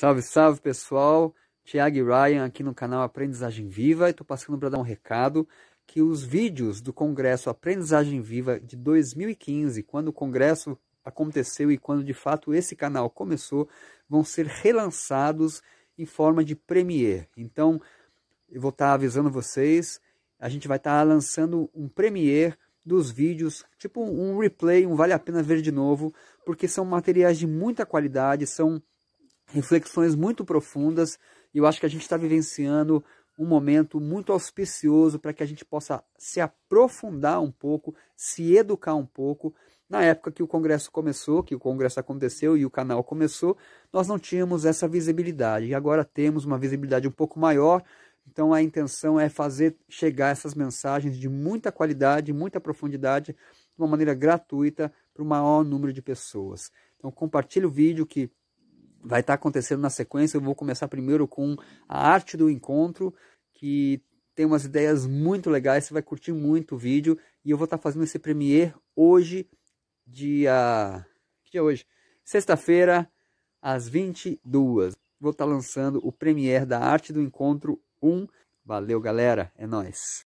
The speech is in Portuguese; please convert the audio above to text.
Salve, salve pessoal! Tiago e Ryan aqui no canal Aprendizagem Viva e estou passando para dar um recado que os vídeos do Congresso Aprendizagem Viva de 2015, quando o Congresso aconteceu e quando de fato esse canal começou, vão ser relançados em forma de premiere. Então, eu vou estar tá avisando vocês, a gente vai estar tá lançando um premiere dos vídeos, tipo um replay, um vale a pena ver de novo, porque são materiais de muita qualidade, são reflexões muito profundas e eu acho que a gente está vivenciando um momento muito auspicioso para que a gente possa se aprofundar um pouco, se educar um pouco. Na época que o Congresso começou, que o Congresso aconteceu e o canal começou, nós não tínhamos essa visibilidade e agora temos uma visibilidade um pouco maior. Então a intenção é fazer chegar essas mensagens de muita qualidade, muita profundidade, de uma maneira gratuita para o maior número de pessoas. Então compartilhe o vídeo que vai estar tá acontecendo na sequência. Eu vou começar primeiro com a arte do encontro, que tem umas ideias muito legais, você vai curtir muito o vídeo. E eu vou estar tá fazendo esse premiere hoje, dia... Que dia é hoje? Sexta-feira, às 22 Vou estar tá lançando o premiere da Arte do Encontro 1. Valeu, galera. É nóis.